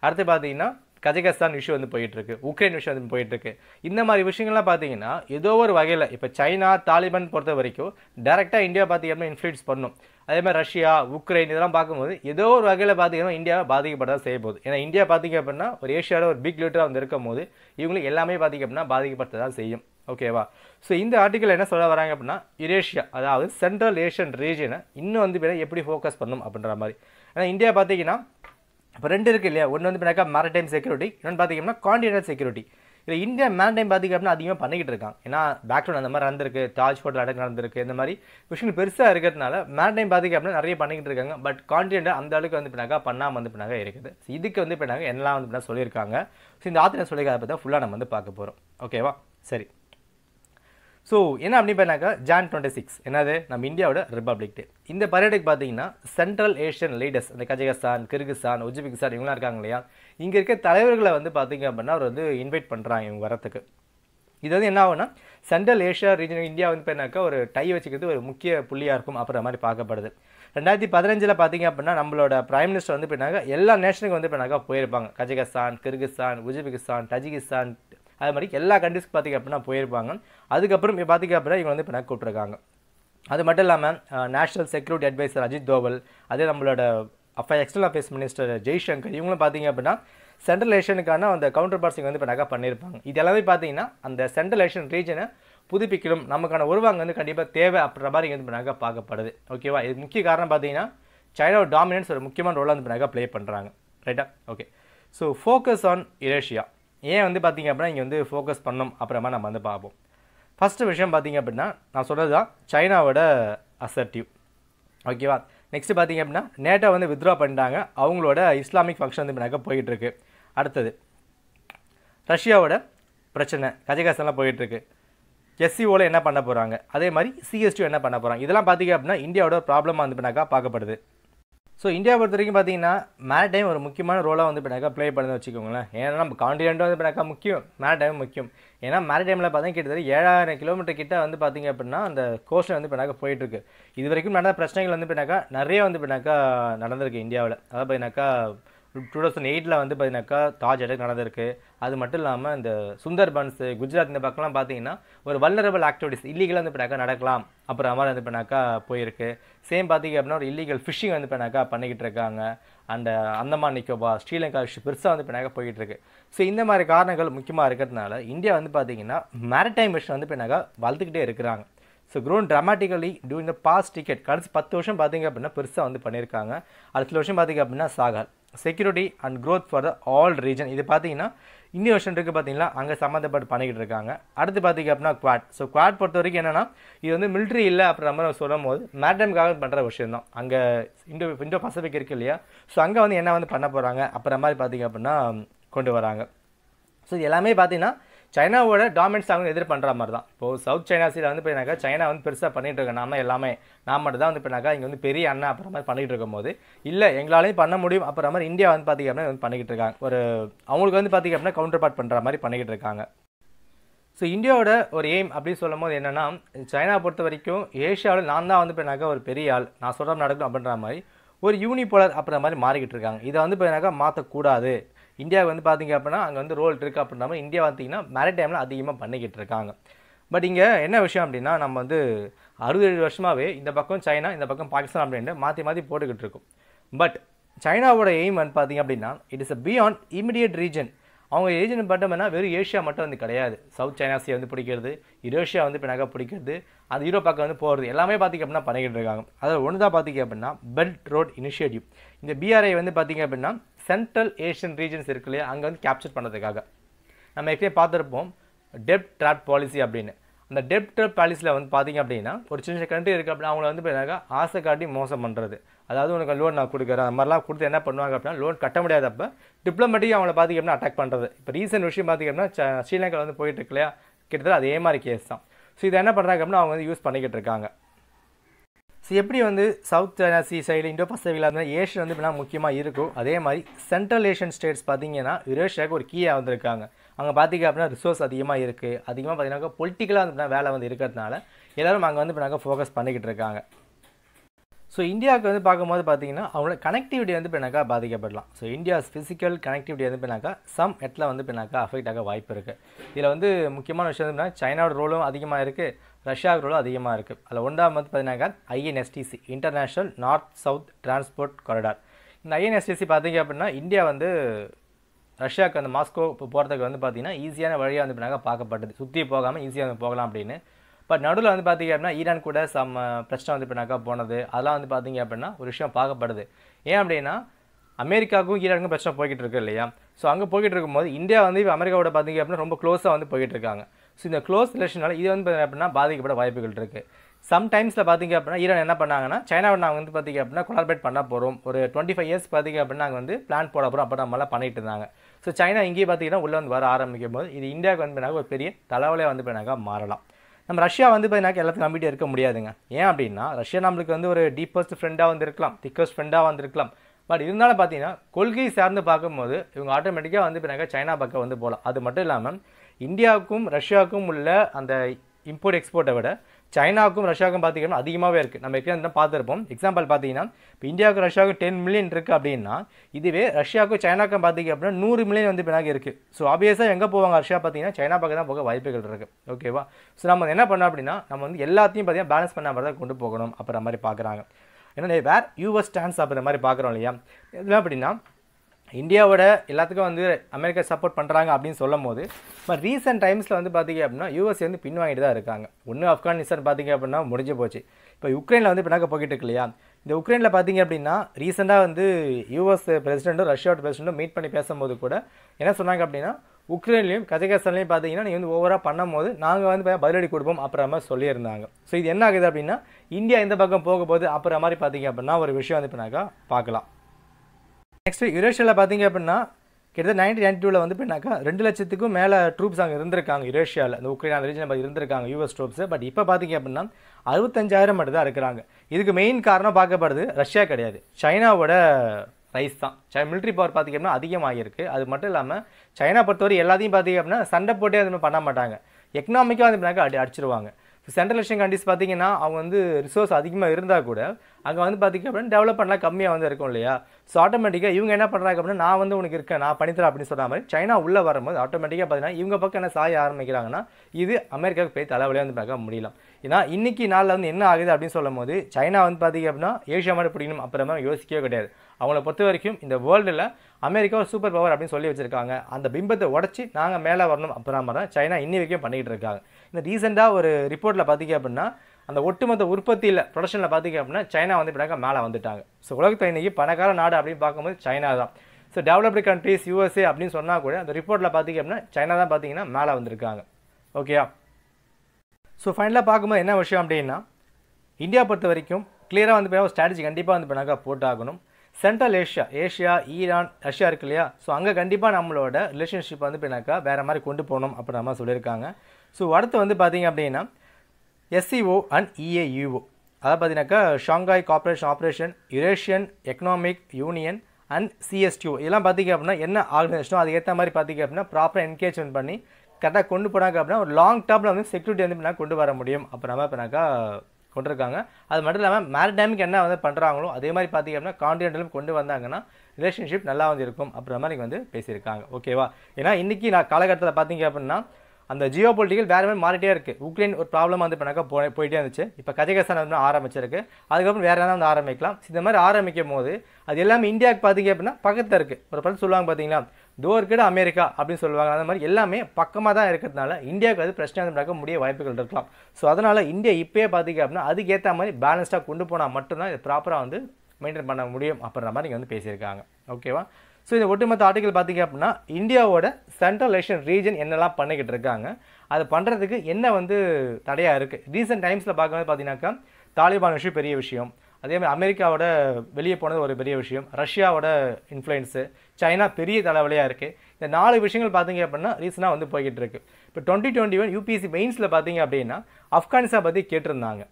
அடுத்து பார்த்தீங்கன்னா கஜகஸ்தான் இஷ்யூ வந்து போயிட்டுருக்கு உக்ரைன் விஷயம் வந்து போயிட்டுருக்கு இந்த மாதிரி விஷயங்கள்லாம் பார்த்தீங்கன்னா ஏதோ ஒரு வகையில் இப்போ சைனா தாலிபான் பொறுத்த வரைக்கும் டேரெக்டாக இந்தியா பார்த்தீங்கன்னா இன்ஃப்ளூயன்ஸ் பண்ணும் அதே மாதிரி ரஷ்யா உக்ரைன் இதெல்லாம் பார்க்கும்போது ஏதோ ஒரு வகையில் பார்த்தீங்கன்னா இந்தியாவை பாதிக்கப்பட்டதாக செய்ய போகுது ஏன்னா இந்தியா பார்த்திங்க அப்படின்னா ஒரு ஏஷியாவில் ஒரு பிக் லீட்டராக வந்து இருக்கும் போது இவங்களுக்கு எல்லாமே பார்த்திங்க அப்படின்னா பாதிக்கப்பட்டதாக செய்யும் ஓகேவா ஸோ இந்த ஆர்டிக்கல் என்ன சொல்ல வராங்க அப்படின்னா யுரேஷியா அதாவது சென்ட்ரல் ஏஷியன் ரீஜனை இன்னும் வந்து எப்படி ஃபோக்கஸ் பண்ணணும் அப்படின்ற மாதிரி ஏன்னா இந்தியா பார்த்தீங்கன்னா இப்போ ரெண்டு இருக்குது இல்லையா ஒன்று வந்து பார்த்தாக்கா மேரடைம் செக்யூரிட்டி இன்னொன்று பார்த்தீங்கன்னா காண்டினல் செக்யூரிட்டி இல்லை இந்தியா மேரடைம் பார்த்திங்க அப்படின்னா அதிகமாக பண்ணிக்கிட்டு இருக்காங்க ஏன்னா பேக்ரவுண்ட் அந்த மாதிரி நடந்திருக்கு தாஜ் ஹோட்டல் அடக்கு நடந்திருக்கு இந்த மாதிரி விஷயங்கள் பெருசாக இருக்கிறதுனால மேரடைம் பார்த்திங்க அப்படின்னா நிறைய பண்ணிக்கிட்டு இருக்காங்க பட் காண்டினென்ட் அந்த அளவுக்கு வந்து பின்னாக்கா பண்ணாமல் வந்து பின்னாக இருக்குது இதுக்கு வந்து பின்னாங்க என்னெல்லாம் வந்து பின்னா சொல்லியிருக்காங்க ஸோ இந்த ஆத்திரம் சொல்லிக்காத பற்றி ஃபுல்லாக நம்ம வந்து பார்க்க போகிறோம் ஓகேவா சரி ஸோ என்ன அப்படின்னு பண்ணாக்கா ஜான் டுவெண்ட்டி சிக்ஸ் என்னது நம்ம இந்தியாவோட ரிப்பப்ளிக் டே இந்த பரேடுக்கு பார்த்தீங்கன்னா சென்ட்ரல் ஏஷியன் லீடர்ஸ் இந்த கஜகஸ்தான் கிர்கிஸ்தான் உஜ்பெகிஸ்தான் இவங்களாம் இருக்காங்க இல்லையா இங்கே இருக்க தலைவர்களை வந்து பார்த்தீங்க அப்படின்னா அவர் வந்து இன்வைட் பண்ணுறாங்க இவங்க வரத்துக்கு இது வந்து என்ன ஆகும்னா சென்ட்ரல் ஏஷியா ரீஜன் இந்தியா வந்து பார்த்தீங்கன்னாக்கா ஒரு டை வச்சுக்கிறது ஒரு முக்கிய புள்ளியாக இருக்கும் அப்புறம் மாதிரி பார்க்கப்படுது ரெண்டாயிரத்தி பதினஞ்சில் பார்த்தீங்க அப்படின்னா நம்மளோட பிரைம் மினிஸ்டர் வந்து எப்படின்னாக்கா எல்லா நேஷனுக்கு வந்து எப்படின்னாக்கா போயிருப்பாங்க கஜகஸ்தான் கிர்கிஸ்தான் உஜ்பெகிஸ்தான் தஜிகிஸ்தான் அது மாதிரி எல்லா கண்ட்ரிஸ்க்கு பார்த்திங்க அப்படின்னா போயிருப்பாங்க அதுக்கப்புறம் இப்போ பார்த்திங்க அப்படின்னா இவங்க வந்து இப்போ நான் கூப்பிட்ருக்காங்க அது மட்டும் இல்லாமல் national security adviser Ajit Doval அதே நம்மளோட அப்போ எக்ஸ்டர்னல் அஃபேர்ஸ் மினிஸ்டர் ஜெய்சங்கர் இவங்களும் பார்த்தீங்க அப்படின்னா சென்ட்ரல் ஏஷியனுக்கான அந்த கவுண்டர் பார்சிங் வந்து இப்போ நகை பண்ணியிருப்பாங்க இது எல்லாமே பார்த்தீங்கன்னா அந்த சென்ட்ரல் ஏஷியன் ரீஜனை புதுப்பிக்கணும் நமக்கான உருவாங்க வந்து கண்டிப்பாக தேவை அப்படின்ற மாதிரி இங்கே வந்து நகை பார்க்கப்படுது ஓகேவா இது முக்கிய காரணம் பார்த்தீங்கன்னா சைனாவோட டாமினன்ஸ் ஒரு முக்கியமான ரோலாக வந்து நகை ப்ளே பண்ணுறாங்க ரைட்டா okay so focus on Eurasia ஏன் வந்து பார்த்திங்க அப்படின்னா இங்கே வந்து ஃபோக்கஸ் பண்ணோம் அப்புறமா நம்ம வந்து பார்ப்போம் ஃபஸ்ட்டு விஷயம் பார்த்திங்க அப்படின்னா நான் சொல்கிறது தான் சைனாவோட அசர்டிவ் ஓகேவா நெக்ஸ்ட்டு பார்த்திங்க அப்படின்னா நேட்டோ வந்து வித்ட்ரா பண்ணிட்டாங்க அவங்களோட இஸ்லாமிக் ஃபங்க்ஷன் வந்து இப்படினாக்கா போயிட்டுருக்கு அடுத்தது ரஷ்யாவோட பிரச்சனை கஜகஸ்தான்லாம் போயிட்டுருக்கு எஸ்சிஓவில் என்ன பண்ண போகிறாங்க அதே மாதிரி சிஎஸ்டியூ என்ன பண்ண போகிறாங்க இதெல்லாம் பார்த்திங்க அப்படின்னா இந்தியாவோட ப்ராப்ளமாக வந்து பார்க்கப்படுது ஸோ இந்தியா பொறுத்த வரைக்கும் பார்த்தீங்கன்னா டைம் ஒரு முக்கியமான ரோலாக வந்து இப்போ ப்ளே பண்ணுறது வச்சுக்கோங்களேன் ஏன்னா நம்ம காண்டினென்ட்டும் வந்து பிடிக்கா முக்கியம் டைம் முக்கியம் ஏன்னா டைமில் பார்த்தீங்கன்னா கிட்டத்தட்ட ஏழாயிரம் கிலோமீட்டர் கிட்ட வந்து பார்த்திங்க அப்படின்னா அந்த கோஸ்டில் வந்து பின்னாக்க போயிட்டுருக்கு இது வரைக்கும் நடந்த பிரச்சனைகள் வந்து பின்னாக்கா நிறைய வந்து இப்போ நடந்திருக்கு இந்தியாவில் அதாவது பார்த்தீங்கன்னாக்கா டூ தௌசண்ட் எயிட்டில் வந்து பார்த்தீங்கன்னாக்கா தாஜ் அட்டாக் நடந்திருக்கு அது மட்டும் இல்லாமல் இந்த சுந்தர்பன்ஸ் குஜராத் இந்த பக்கம்லாம் பார்த்தீங்கன்னா ஒரு வல்லரபிள் ஆக்டிவிட்டிஸ் இல்லீகலாக வந்து பண்ணாக்கா நடக்கலாம் அப்புறம் மாதிரி வந்து பண்ணாக்கா போயிருக்கு சேம் பார்த்தீங்க அப்படின்னா ஒரு இல்லீகல் ஃபிஷிங் வந்து பண்ணாக்கா பண்ணிக்கிட்டு இருக்காங்க அந்த uh, அந்தமான் நிக்கோபா ஸ்ரீலங்கா பெருசாக வந்து பண்ணாக்கா போயிட்டுருக்கு ஸோ இந்த மாதிரி காரணங்கள் முக்கியமாக இருக்கிறதுனால இந்தியா வந்து பார்த்தீங்கன்னா மேரடைம் மிஷன் வந்து பண்ணாக்கா வளர்த்துக்கிட்டே இருக்கிறாங்க so grown dramatically during the past decade கடைசி பத்து வருஷம் பார்த்தீங்க அப்படின்னா பெருசாக வந்து பண்ணியிருக்காங்க அடுத்த வருஷம் பார்த்தீங்க அப்படின்னா Sagar security and growth for the all region இது பார்த்தீங்கன்னா இன்னும் வருஷன் இருக்குது பார்த்தீங்கன்னா அங்கே சம்மந்தப்பட்டு பண்ணிக்கிட்டு இருக்காங்க அடுத்து பார்த்தீங்க அப்படின்னா குவாட் ஸோ குவாட் பொறுத்த வரைக்கும் என்னென்னா இது வந்து மிலிட்ரி இல்லை அப்புறம் நம்ம சொல்லும் போது மேட்டம்காக பண்ணுற விஷயம் தான் அங்கே இண்டோ இண்டோ பசிபிக் இருக்குது இல்லையா ஸோ அங்கே வந்து என்ன வந்து பண்ண போகிறாங்க அப்புறம் மாதிரி பார்த்தீங்க அப்படின்னா கொண்டு வராங்க ஸோ இது எல்லாமே பார்த்தீங்கன்னா சைனாவோட டாமினன்ஸ் எதிர் பண்ணுற மாதிரி தான் இப்போது சவுத் சைனா சீல வந்து போயினாக்கா சைனா வந்து பெருசாக பண்ணிகிட்டு இருக்க நாம எல்லாமே நான் மட்டும் தான் வந்து போயினாக்கா இங்கே வந்து பெரிய அண்ணா அப்புறம் மாதிரி பண்ணிகிட்டு இருக்கும் போது இல்லை எங்களாலையும் பண்ண முடியும் அப்புறம் மாதிரி இந்தியா வந்து பார்த்திங்க அப்படின்னா வந்து பண்ணிக்கிட்டு இருக்காங்க ஒரு அவங்களுக்கு வந்து பார்த்திங்க அப்படின்னா கவுண்டர் பார்ட் பண்ணுற மாதிரி பண்ணிக்கிட்டு இருக்காங்க ஸோ இந்தியாவோட ஒரு எய்ம் அப்படின்னு சொல்லும் போது என்னென்னா சைனா பொறுத்த வரைக்கும் ஏஷியாவில் நான் தான் வந்து போயினாக்கா ஒரு பெரிய ஆள் நான் சொல்கிற நடக்கும் அப்படின்ற மாதிரி ஒரு யூனிபோலர் அப்படின்ற மாதிரி மாறிக்கிட்டு இருக்காங்க இதை வந்து போயினாக்கா மாற்றக்கூடாது இந்தியாவுக்கு வந்து பார்த்திங்க அப்படின்னா அங்கே வந்து ரோல் இருக்குது அப்படின்னா இந்தியா பார்த்திங்கன்னா மேரிடைமில் அதிகமாக பண்ணிக்கிட்டு இருக்காங்க பட் இங்கே என்ன விஷயம் அப்படின்னா நம்ம வந்து அறுபது ஏழு வருஷமாகவே இந்த பக்கம் சைனா இந்த பக்கம் பாகிஸ்தான் அப்படின்ட்டு மாற்றி மாற்றி போட்டுக்கிட்டு இருக்கும் பட் சைனாவோட எய்ம் வந்து பார்த்திங்க அப்படின்னா it is a beyond immediate region அவங்க ஏஜென்ட் பார்த்தோம்னா வெறும் ஏஷியா மட்டும் வந்து கிடையாது சவுத் சைனா வந்து பிடிக்கிறது யூரேஷியா வந்து பின்னாக பிடிக்கிறது அந்த யூரோ பக்கம் வந்து போகிறது எல்லாமே பார்த்திங்க அப்படின்னா பண்ணிக்கிட்டு இருக்காங்க அதில் ஒன்று தான் பார்த்திங்க அப்படின்னா பெல்ட் ரோட் இனிஷியேட்டிவ் இந்த பிஆர்ஐ வந்து பார்த்திங்க அப்படின்னா சென்ட்ரல் ஏஷியன் ரீஜன்ஸ் இருக்கு இல்லையா அங்கே வந்து கேப்சர் பண்ணதுக்காக நம்ம ஏற்கனவே பார்த்துருப்போம் டெப்ட் ட்ராப் பாலிசி அப்படின்னு அந்த டெப்ட் ட்ராப் பாலிசியில் வந்து பார்த்திங்க அப்படின்னா ஒரு சின்ன சின்ன கண்ட்ரி இருக்குது அப்படின்னா அவங்கள வந்து பார்த்தீங்கன்னா ஆசை காட்டி மோசம் பண்ணுறது அதாவது உனக்கு லோன் நான் கொடுக்குறேன் அந்த மாதிரிலாம் கொடுத்து என்ன பண்ணுவாங்க அப்படின்னா லோன் கட்ட முடியாதப்போ டிப்ளமேட்டிக்காக அவங்கள பார்த்திங்க அப்படின்னா அட்டாக் பண்ணுறது இப்போ ரீசென்ட் விஷயம் பார்த்திங்க அப்படின்னா ஸ்ரீலங்கா வந்து போயிட்டு இருக்கு இல்லையா கிட்டத்தட்ட அதே மாதிரி கேஸ் தான் ஸோ இதை என்ன பண்ணுறாங்க அப்படின்னா அவங்க வந்து யூஸ் பண்ணிக்கிட்டு இருக்காங்க ஸோ எப்படி வந்து South China sea side Indo பசிபிக்ல இருந்தால் ஏஷியா வந்து இப்படிலாம் முக்கியமாக இருக்கும் அதே மாதிரி சென்ட்ரல் ஏஷியன் ஸ்டேட்ஸ் பார்த்தீங்கன்னா யுரேஷியாவுக்கு ஒரு கீயாக வந்திருக்காங்க அங்கே பார்த்திங்க அப்படின்னா ரிசோர்ஸ் அதிகமாக இருக்குது அதிகமாக பார்த்தீங்கன்னாக்கா பொலிட்டிக்கலாக வந்து வேலை வந்து இருக்கிறதுனால எல்லோரும் அங்கே வந்து இப்போ நாங்கள் ஃபோக்கஸ் பண்ணிக்கிட்டு இருக்காங்க ஸோ இந்தியாவுக்கு வந்து பார்க்கும்போது பார்த்தீங்கன்னா அவங்களோட கனெக்டிவிட்டி வந்து பின்னாக்கா பாதிக்கப்படலாம் ஸோ இந்தியாஸ் ஃபிசிக்கல் கனெக்டிவிட்டி வந்து பின்னாக்கா சம் இடத்துல வந்து பின்னாக்கா அஃபெக்ட் ஆக வாய்ப்பு இருக்குது இதில் வந்து முக்கியமான விஷயம் வந்து சைனாவோட ரோலும் அதிகமாக இருக்குது ரஷ்யாவுக்குள்ள அதிகமாக இருக்குது அதில் ஒன்றாம் வந்து பார்த்தீங்கன்னாக்கா INSTC international north south transport corridor இந்த ஐஎன்எஸ்டிசி பார்த்தீங்க அப்படின்னா இந்தியா வந்து ரஷ்யாவுக்கு அந்த மாஸ்கோ இப்போ போகிறதுக்கு வந்து பார்த்திங்கன்னா ஈஸியான வழியாக வந்து அப்படின்னாக்கா பார்க்கப்பட்டது சுற்றி போகாமல் ஈஸியாக வந்து போகலாம் அப்படின்னு பட் நடுவில் வந்து பார்த்திங்க அப்படின்னா ஈரான் கூட சம் பிரச்சனை வந்து இப்படினாக்கா போனது அதெல்லாம் வந்து பார்த்திங்க அப்படின்னா ஒரு விஷயம் பார்க்கப்படுது ஏன் அப்படின்னா அமெரிக்காவுக்கும் ஈரானுக்கும் பிரச்சனை போய்கிட்டு இருக்கு இல்லையா ஸோ அங்கே போய்கிட்டு இருக்கும்போது இந்தியா வந்து இப்போ அமெரிக்காவோட பார்த்திங்க அப்படின்னா ரொம்ப க்ளோஸாக வந்து போய்கிட்டு இருக்காங்க ஸோ இந்த க்ளோஸ் ரிலேஷனால் இது வந்து அப்படின்னா பாதிக்கப்பட வாய்ப்புகள் இருக்குது சம்டைம்ஸில் பார்த்தீங்க அப்படின்னா ஈரான் என்ன பண்ணாங்கன்னா சைனாவை நாங்கள் வந்து பார்த்திங்க அப்படின்னா கொலாபரேட் பண்ண போகிறோம் ஒரு டுவெண்ட்டி ஃபைவ் இயர்ஸ் பார்த்திங்க அப்படின்னா நாங்கள் வந்து பிளான் போட போகிறோம் அப்போ நம்மளாம் பண்ணிட்டு இருந்தாங்க ஸோ சைனா இங்கேயே பார்த்தீங்கன்னா உள்ளே வந்து வர ஆரம்பிக்கும் போது இது இந்தியாவுக்கு வந்து ஒரு பெரிய தலைவலையாக வந்து போயினாக்கா மாறலாம் நம்ம ரஷ்யா வந்து பார்த்தீங்கன்னா எல்லாத்தையும் நம்பிட்டு இருக்க முடியாதுங்க ஏன் அப்படின்னா ரஷ்யா நம்மளுக்கு வந்து ஒரு டீப்பஸ்ட் ஃப்ரெண்டாக வந்து இருக்கலாம் திக்கஸ்ட் ஃப்ரெண்டாக வந்து இருக்கலாம் பட் இருந்தாலும் பார்த்தீங்கன்னா கொள்கையை சார்ந்து பார்க்கும்போது இவங்க ஆட்டோமேட்டிக்காக வந்து பிறகு சைனா பக்கம் வந்து போகலாம் அது மட்டும் இல்லாமல் இந்தியாவுக்கும் ரஷ்யாவுக்கும் உள்ள அந்த இம்போர்ட் எக்ஸ்போர்ட்டை விட சைனாவுக்கும் ரஷ்யாவுக்கும் பார்த்தீங்கன்னா அதிகமாகவே இருக்குது நம்ம எக்ஸாம்பிள் பார்த்துருப்போம் எக்ஸாம்பிள் பார்த்தீங்கன்னா இப்போ இந்தியாவுக்கு ரஷ்யாவுக்கு டென் மில்லியன் இருக்குது அப்படின்னா இதுவே ரஷ்யாவுக்கும் சைனாக்கும் பார்த்தீங்க அப்படின்னா நூறு மில்லியன் வந்து பிறகு இருக்குது ஸோ ஆப்வியஸாக எங்கே போவாங்க ரஷ்யா பார்த்தீங்கன்னா சைனா பக்கம் தான் போக வாய்ப்புகள் இருக்குது ஓகேவா ஸோ நம்ம என்ன பண்ணோம் அப்படின்னா நம்ம வந்து எல்லாத்தையும் பார்த்திங்கன்னா பேலன்ஸ் பண்ண மாதிரி தான் கொண்டு போகணும் அப்புறம் மாதிரி பார்க்குறாங்க ஏன்னா வேர் யூஎஸ் ஸ்டாண்ட்ஸ் அப்படின்ற மாதிரி பார்க்குறோம் இல்லையா இதெல்லாம் அப்படின்னா இந்தியாவோட எல்லாத்துக்கும் வந்து அமெரிக்கா சப்போர்ட் பண்ணுறாங்க அப்படின்னு சொல்லும் போது இப்போ ரீசெண்ட் டைம்ஸில் வந்து பார்த்திங்க அப்படின்னா யூஎஸ் வந்து பின்வாங்கிட்டு தான் இருக்காங்க ஒன்று ஆப்கானிஸ்தான் பார்த்திங்க அப்படின்னா முடிஞ்சு போச்சு இப்போ உக்ரைனில் வந்து பின்னாக்க போய்கிட்டு இருக்கு இல்லையா இந்த உக்ரைனில் பார்த்திங்க அப்படின்னா ரீசெண்டாக வந்து யூஎஸ் பிரசிடெண்ட்டும் ரஷ்யாவோட பிரசிடெண்ட்டும் மீட் பண்ணி பேசும்போது கூட என்ன சொன்னாங்க அப்படின்னா உக்ரைன்லையும் கஜகஸ்தான்லையும் பார்த்தீங்கன்னா நீங்கள் வந்து ஓவராக பண்ணும் போது நாங்கள் வந்து பதிலடி கொடுப்போம் அப்புறம் மாதிரி சொல்லியிருந்தாங்க ஸோ இது என்ன ஆகுது அப்படின்னா இந்தியா இந்த பக்கம் போக போது அப்புறம் மாதிரி பார்த்தீங்க அப்படின்னா ஒரு விஷயம் வந்து இப்போனாக்கா பார்க்கலாம் நெக்ஸ்ட் யுரேஷியாவில் பார்த்தீங்க அப்படின்னா கிட்டத்தட்ட நைன்டீன் நைன்டி டூவில் வந்து பின்னாக்கா ரெண்டு லட்சத்துக்கும் மேலே ட்ரூப்ஸ் அங்கே இருந்திருக்காங்க யுரேஷியாவில் இந்த உக்ரைன் ரீஜன் இருந்திருக்காங்க யூஎஸ் ட்ரூப்ஸ் பட் இப்போ பார்த்தீங்க அப்படின்னா அறுபத்தஞ்சாயிரம் மட்டும் தான் இருக்கிறாங்க இதுக்கு மெயின் காரணம் பார்க்கப்படுது ரஷ்யா கிடையாது சைனாவோட சைஸ் தான் மிலிட்ரி பவர் பார்த்திங்க அப்படின்னா அதிகமாகிருக்கு அது மட்டும் இல்லாமல் சைனா பொறுத்தவரை எல்லாத்தையும் பார்த்திங்க அப்படின்னா சண்டை போட்டே அது பண்ண மாட்டாங்க எக்கனாமிக்காக வந்து அடி அடிச்சிருவாங்க இப்போ சென்ட்ரல் ஏஷியன் கண்ட்ரிஸ் பார்த்திங்கன்னா அவங்க வந்து ரிசோர்ஸ் அதிகமாக இருந்தால் கூட அங்கே வந்து பார்த்திங்க அப்படின்னா டெவலப்மெண்ட்லாம் கம்மியாக வந்து இருக்கும் இல்லையா ஸோ ஆட்டோமேட்டிக்காக இவங்க என்ன பண்ணுறாங்க அப்படின்னா நான் வந்து உனக்கு இருக்கேன் நான் பண்ணித்தரேன் அப்படின்னு சொன்ன மாதிரி சைனா உள்ளே வரும்போது ஆட்டோமேட்டிக்காக பார்த்தீங்கன்னா இவங்க பக்கம் என்ன சாய ஆரம்பிக்கிறாங்கன்னா இது அமெரிக்காவுக்கு போய் தலைவலியாக வந்து பார்க்க முடியலாம் ஏன்னா இன்றைக்கி நாளில் வந்து என்ன ஆகுது அப்படின்னு சொல்லும் போது சைனா வந்து பார்த்திங்க அப்படின்னா ஏஷியா மாதிரி பிடிக்கணும் அப்புறமா யோசிக்கவே கிடையாது அவங்கள பொறுத்த வரைக்கும் இந்த வேர்ல்டில் அமெரிக்கா ஒரு சூப்பர் பவர் அப்படின்னு சொல்லி வச்சுருக்காங்க அந்த பிம்பத்தை உடச்சி நாங்கள் மேலே வரணும் அப்புறமா தான் சைனா இன்னி வரைக்கும் பண்ணிக்கிட்டு இருக்காங்க இந்த ரீசெண்டாக ஒரு ரிப்போர்ட்டில் பார்த்திங்க அப்படின்னா அந்த ஒட்டுமொத்த உற்பத்தியில் ப்ரொடக்ஷனில் பார்த்திங்க அப்படின்னா சைனா வந்து இப்படினாக்கா மேலே வந்துட்டாங்க ஸோ உலகத்தை இன்றைக்கி பணக்கார நாடு அப்படின்னு பார்க்கும்போது சைனா தான் ஸோ டெவலப்டு கண்ட்ரீஸ் யூஎஸ்ஏ அப்படின்னு சொன்னால் கூட அந்த ரிப்போர்ட்டில் பார்த்திங்க அப்படின்னா சைனா தான் பார்த்திங்கன்னா மேலே வந்திருக்காங்க ஓகேயா ஸோ ஃபைனலாக பார்க்கும்போது என்ன விஷயம் அப்படின்னா இந்தியா பொறுத்த வரைக்கும் கிளியராக வந்து போய் ஸ்ட்ராட்டஜி கண்டிப்பாக வந்து பண்ணாக்கா போட்டாகணும் Central Asia Asia Iran Russia இருக்கு இல்லையா ஸோ அங்கே கண்டிப்பாக நம்மளோட ரிலேஷன்ஷிப் வந்து பின்னாக்கா வேறு மாதிரி கொண்டு போகணும் அப்படி நம்ம சொல்லியிருக்காங்க ஸோ அடுத்து வந்து பார்த்திங்க அப்படின்னா எஸ்சிஓ அண்ட் இஏயுஓ அதாவது பார்த்தீங்கன்னாக்கா Shanghai corporation operation Eurasian economic union and CSTO இதெல்லாம் பார்த்திங்க அப்படின்னா என்ன ஆர்கனைசேஷனோ அது ஏற்ற மாதிரி பார்த்திங்க அப்படின்னா ப்ராப்பராக என்கேஜ்மெண்ட் பண்ணி கரெக்டாக கொண்டு போனாங்க அப்படின்னா ஒரு லாங் டேர்மில் வந்து செக்யூரிட்டி வந்து நான் கொண்டு வர முடியும் அப்புறமா அப்படின்னாக்கா கொண்டிருக்காங்க அது மட்டும் இல்லாமல் மேரிடைமுக்கு என்ன வந்து பண்ணுறாங்களோ அதே மாதிரி பார்த்திங்க அப்படின்னா காண்டினென்டலும் கொண்டு வந்தாங்கன்னா ரிலேஷன்ஷிப் நல்லா வந்து இருக்கும் அப்புறமா மாதிரி வந்து பேசியிருக்காங்க ஓகேவா ஏன்னா இன்றைக்கி நான் காலகட்டத்தில் பார்த்திங்க அப்படின்னா அந்த ஜியோ பொலிட்டிக்கல் வேறு மாதிரி மாறிட்டே இருக்குது உக்ரைன் ஒரு ப்ராப்ளம் வந்து பண்ணாக்கா போய் போயிட்டே இருந்துச்சு இப்போ கஜகஸ்தான் வந்து ஆரம்பிச்சிருக்கு அதுக்கப்புறம் வேறு எதாவது வந்து ஆரம்பிக்கலாம் இந்த மாதிரி ஆரம்பிக்கும் போது அது எல்லாமே இந்தியாவுக்கு பார்த்தீங்க அப்படின்னா பக்கத்தில் இருக்குது ஒரு படம் சொல்லுவாங்க பார்த்தீங்களா தோர்கிட அமெரிக்கா அப்படின்னு சொல்லுவாங்க அந்த மாதிரி எல்லாமே பக்கமாக தான் இருக்கிறதுனால இந்தியாவுக்கு அது பிரச்சனை நடக்க முடிய வாய்ப்புகள் இருக்கலாம் ஸோ அதனால் இந்தியா இப்போயே பார்த்தீங்க அப்படின்னா அதுக்கேற்ற மாதிரி பேலன்ஸ்டாக கொண்டு போனால் மட்டும்தான் இது ப்ராப்பராக வந்து மெயின்டைன் பண்ண முடியும் அப்படின்ற மாதிரி இங்கே வந்து பேசியிருக்காங்க ஓகேவா ஸோ இந்த ஒட்டுமொத்த ஆர்டிகல் பார்த்தீங்க அப்படின்னா இந்தியாவோட சென்ட்ரல் ஏஷியன் ரீஜன் என்னெல்லாம் பண்ணிக்கிட்டு இருக்காங்க அது பண்ணுறதுக்கு என்ன வந்து தடையாக இருக்குது ரீசெண்ட் டைம்ஸில் பார்க்கும்போது பார்த்தீங்கன்னாக்கா தாலிபான் இஷ்யூ பெரிய விஷயம் அதே மாதிரி அமெரிக்காவோட வெளியே போனது ஒரு பெரிய விஷயம் ரஷ்யாவோட இன்ஃப்ளூயன்ஸு சைனா பெரிய தலைவலியாக இருக்குது இந்த நாலு விஷயங்கள் பார்த்தீங்க அப்படின்னா ரீசனாக வந்து போய்கிட்டு இருக்கு இப்போ டுவெண்ட்டி டுவெண்ட்டி ஒன் யூபிஎஸ்சி மெயின்ஸில் பார்த்தீங்க அப்படின்னா ஆப்கானிஸ்தான் பற்றி கேட்டிருந்தாங்க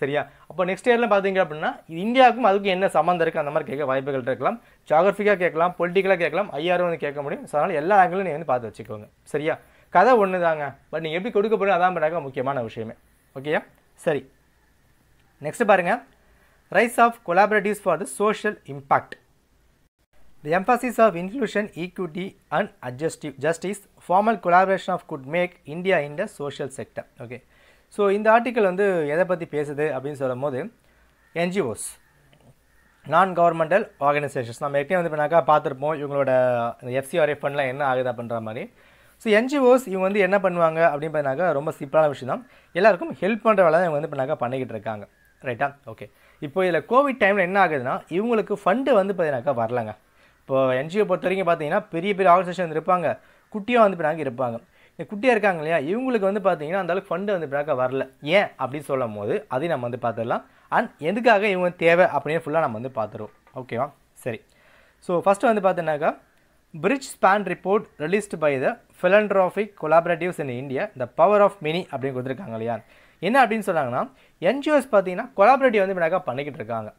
சரியா அப்போ நெக்ஸ்ட் இயரில் பார்த்தீங்க அப்படின்னா இந்தியாவுக்கும் அதுக்கும் என்ன சம்மந்தம் இருக்குது அந்த மாதிரி கேட்க வாய்ப்புகள் இருக்கலாம் ஜாகிரபிக்காக கேட்கலாம் பொலிட்டிக்கலாக கேட்கலாம் ஐயாரும் வந்து கேட்க முடியும் ஸோ அதனால் எல்லா ஆங்கிலும் நீங்கள் வந்து பார்த்து வச்சுக்கோங்க சரியா கதை ஒன்று தாங்க பட் நீங்கள் எப்படி கொடுக்க போகிறோம் அதான் பண்ணாக்க முக்கியமான விஷயமே ஓகேயா சரி நெக்ஸ்ட் பாருங்கள் rise of collaboratives for the social impact emphasis of inclusion equity and adjustive justice formal collaboration of good make India in the social sector okay so இந்த ஆர்டிக்கல் வந்து எதை பற்றி பேசுது அப்படின்னு சொல்லும் போது என்ஜிஓஸ் நான் கவர்மெண்டல் ஆர்கனைசேஷன்ஸ் நம்ம எப்படியும் வந்து பண்ணாக்கா பார்த்துருப்போம் இவங்களோட எஃப்சிஆர்ஏ ஃபண்ட்லாம் என்ன ஆகுது அப்படின்ற மாதிரி ஸோ என்ஜிஓஸ் இவங்க வந்து என்ன பண்ணுவாங்க அப்படின்னு பார்த்தீங்கன்னாக்கா ரொம்ப சிம்பிளான விஷயம் தான் எல்லாருக்கும் ஹெல்ப் பண்ணுற வேலை தான் இவங்க வந்து பண்ணாக்கா பண்ணிக்கிட்டு இருக்காங்க ரைட்டா ஓகே இப்போ இதில் கோவிட் டைமில் என்ன ஆகுதுன்னா இவங்களுக்கு ஃபண்டு வந்து பார்த்தீங்கன்னாக்கா வரலங்க இப்போ என்ஜிஓ பொறுத்த வரைக்கும் பார்த்தீங்கன்னா பெரிய பெரிய ஆர்கனைசேஷன் இருப்பாங்க குட்டியாக வந்து பின்னாங்க இருப்பாங்க இந்த குட்டியாக இருக்காங்க இல்லையா இவங்களுக்கு வந்து பார்த்தீங்கன்னா அந்த அளவுக்கு ஃபண்டு வந்து பிராக்காக வரல ஏன் அப்படின்னு சொல்லும் போது அதையும் நம்ம வந்து பார்த்துடலாம் அண்ட் எதுக்காக இவங்க தேவை அப்படின்னு ஃபுல்லாக நம்ம வந்து பார்த்துருவோம் ஓகேவா சரி ஸோ ஃபஸ்ட்டு வந்து பார்த்தீங்கன்னாக்கா bridge span report released by the philanthropic collaboratives in India the power of mini அப்படின்னு கொடுத்துருக்காங்க இல்லையா என்ன அப்படின்னு சொன்னாங்கன்னா என்ஜிஓஸ் பார்த்தீங்கன்னா கொலாபரேட்டிவ் வந்து இப்படினாக்கா பண்ணிக்கிட்டு இருக்காங்க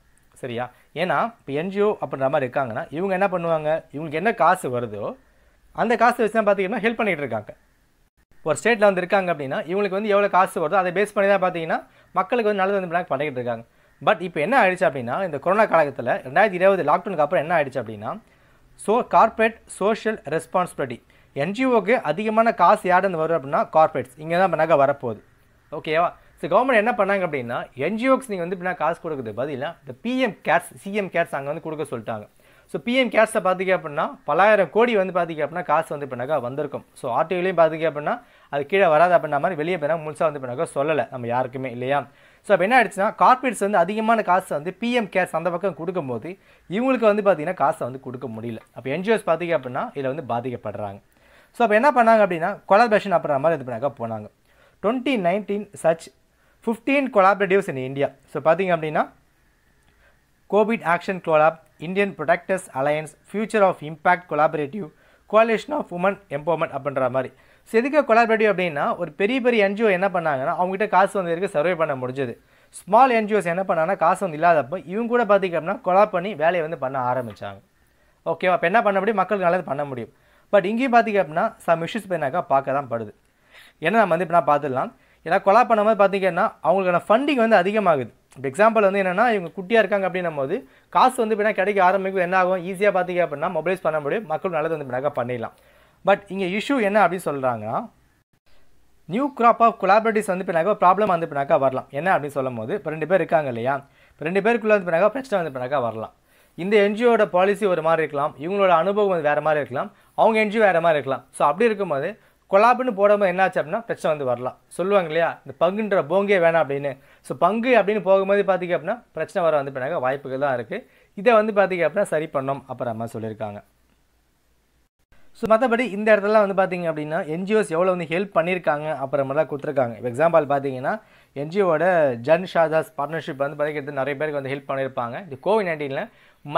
சரியா ஏன்னா இப்போ என்ஜிஓ அப்படின்ற மாதிரி இருக்காங்கன்னா இவங்க என்ன பண்ணுவாங்க இவங்களுக்கு என்ன காசு வருதோ அந்த காசு வச்சு தான் பார்த்தீங்கன்னா ஹெல்ப் பண்ணிகிட்டு இருக்காங்க ஒரு ஸ்டேட்டில் வந்து இருக்காங்க அப்படின்னா இவங்களுக்கு வந்து எவ்வளோ காசு வருதோ அதை பேஸ் பண்ணி தான் பார்த்தீங்கன்னா மக்களுக்கு வந்து நல்லது வந்து பிளாக் பண்ணிக்கிட்டு இருக்காங்க பட் இப்போ என்ன ஆயிடுச்சு அப்படின்னா இந்த கொரோனா காலத்தில் ரெண்டாயிரத்தி இருபது லாக்டவுனுக்கு அப்புறம் என்ன ஆயிடுச்சு அப்படின்னா ஸோ கார்ப்பரேட் சோஷியல் ரெஸ்பான்சிபிலிட்டி என்ஜிஓக்கு அதிகமான காசு யாருன்னு வரும் அப்படின்னா கார்ப்பரேட்ஸ் இங்கே தான் நகை வரப்போகுது ஓகேவா ஸோ கவர்மெண்ட் என்ன பண்ணாங்க அப்படின்னா என்ஜிஓக்ஸ் நீங்கள் வந்து இப்படின்னா காசு கொடுக்குறது பதிலாக இந்த பிஎம் கேர்ஸ் சிஎம் கேர்ஸ் அங்கே வந்து கொடுக்க சொல்லிட்டாங்க ஸோ பிஎம் கேஷில் பார்த்தீங்க அப்படின்னா பலாயிரம் கோடி வந்து பார்த்தீங்க அப்படின்னா காசு வந்து பண்ணாக்கா வந்திருக்கும் ஸோ ஆர்டிஓலையும் பார்த்தீங்க அப்படின்னா அது கீழே வராது அப்படின்னா மாதிரி வெளியே போனால் முழுசாக வந்து பண்ணாக்கா சொல்லலை நம்ம யாருக்குமே இல்லையா ஸோ அப்போ என்ன ஆயிடுச்சுன்னா கார்பரேட்ஸ் வந்து அதிகமான காசு வந்து பிஎம் கேர்ஸ் அந்த பக்கம் கொடுக்கும்போது இவங்களுக்கு வந்து பார்த்திங்கன்னா காசை வந்து கொடுக்க முடியல அப்போ என்ஜிஓஸ் பார்த்தீங்க அப்படின்னா இதில் வந்து பாதிக்கப்படுறாங்க ஸோ அப்போ என்ன பண்ணாங்க அப்படின்னா கொலாபரேஷன் அப்படின்ற மாதிரி இது பண்ணாக்கா போனாங்க twenty nineteen such fifteen collaboratives in India so பார்த்திங்க அப்படின்னா Covid action collab Indian protectors alliance future of impact collaborative coalition of women empowerment அப்படின்ற மாதிரி ஸோ எதுக்கு கொலாபரேட்டிவ் அப்படின்னா ஒரு பெரிய பெரிய என்ஜிஓ என்ன பண்ணாங்கன்னா அவங்ககிட்ட காசு வந்ததுக்கு சர்வே பண்ண முடிஞ்சது ஸ்மால் என்ஜிஓஸ் என்ன பண்ணாங்கன்னா காசு வந்து இல்லாதப்போ இவங்க கூட பார்த்திங்க கொலாப் பண்ணி வேலையை வந்து பண்ண ஆரம்பித்தாங்க ஓகேவா இப்போ என்ன பண்ண முடியும் மக்களுக்கு நல்லது பண்ண முடியும் பட் இங்கேயும் பார்த்திங்க அப்படின்னா சம் இஷ்யூஸ் போயினாக்கா பார்க்க தான் படுது ஏன்னா நம்ம வந்து இப்போ நான் பார்த்துடலாம் ஏன்னா கொலாப் பண்ணும்போது பார்த்திங்கன்னா அவங்களுக்கான ஃபண்டிங் வந்து அதிகமாகுது இப்போ எக்ஸாம்பிள் வந்து என்னென்னா இவங்க குட்டியாக இருக்காங்க அப்படின்னும் போது காசு வந்து இப்போ கிடைக்க ஆரம்பிக்கும் என்ன ஆகும் ஈஸியாக பார்த்தீங்க அப்படின்னா மொபைல்ஸ் பண்ண முடியும் மக்கள் நல்லது வந்து பின்னாக்க பண்ணிடலாம் பட் இங்கே இஷ்யூ என்ன அப்படின்னு சொல்கிறாங்கன்னா நியூ கிராப் ஆஃப் கொலாபரேட்டிவ்ஸ் வந்து பின்னாக்கா ப்ராப்ளம் வந்து பின்னாக்கா வரலாம் என்ன அப்படின்னு சொல்லும் போது இப்போ ரெண்டு பேர் இருக்காங்க இல்லையா இப்போ ரெண்டு பேருக்குள்ளே வந்து பின்னாக்கா பிரச்சனை வந்து பின்னாக்கா வரலாம் இந்த என்ஜிஓட பாலிசி ஒரு மாதிரி இருக்கலாம் இவங்களோட அனுபவம் வந்து வேறு மாதிரி இருக்கலாம் அவங்க என்ஜிஓ வேறு மாதிரி இருக்கலாம் ஸோ அப்படி இருக்கும்போது கொலாப்னு போடும்போது என்னாச்சு அப்படின்னா பிரச்சனை வந்து வரலாம் சொல்லுவாங்க இல்லையா இந்த பங்குன்ற போங்கே வேணாம் அப்படின்னு ஸோ பங்கு அப்படின்னு போகும்போது பார்த்திங்க அப்படின்னா பிரச்சனை வர வந்து பண்ணாங்க வாய்ப்புகள் தான் இருக்குது இதை வந்து பார்த்திங்க அப்படின்னா சரி பண்ணோம் அப்புறம் அம்மா சொல்லியிருக்காங்க ஸோ மற்றபடி இந்த இடத்துல வந்து பார்த்திங்க அப்படின்னா என்ஜிஓஸ் எவ்வளோ வந்து ஹெல்ப் பண்ணியிருக்காங்க தான் கொடுத்துருக்காங்க இப்போ எக்ஸாம்பிள் பார்த்தீங்கன்னா என்ஜிஓட ஜன் ஷாதாஸ் பார்ட்னர்ஷிப் வந்து பார்த்திங்கிறது நிறைய பேருக்கு வந்து ஹெல்ப் பண்ணியிருப்பாங்க இது கோவிட் நைன்டீனில்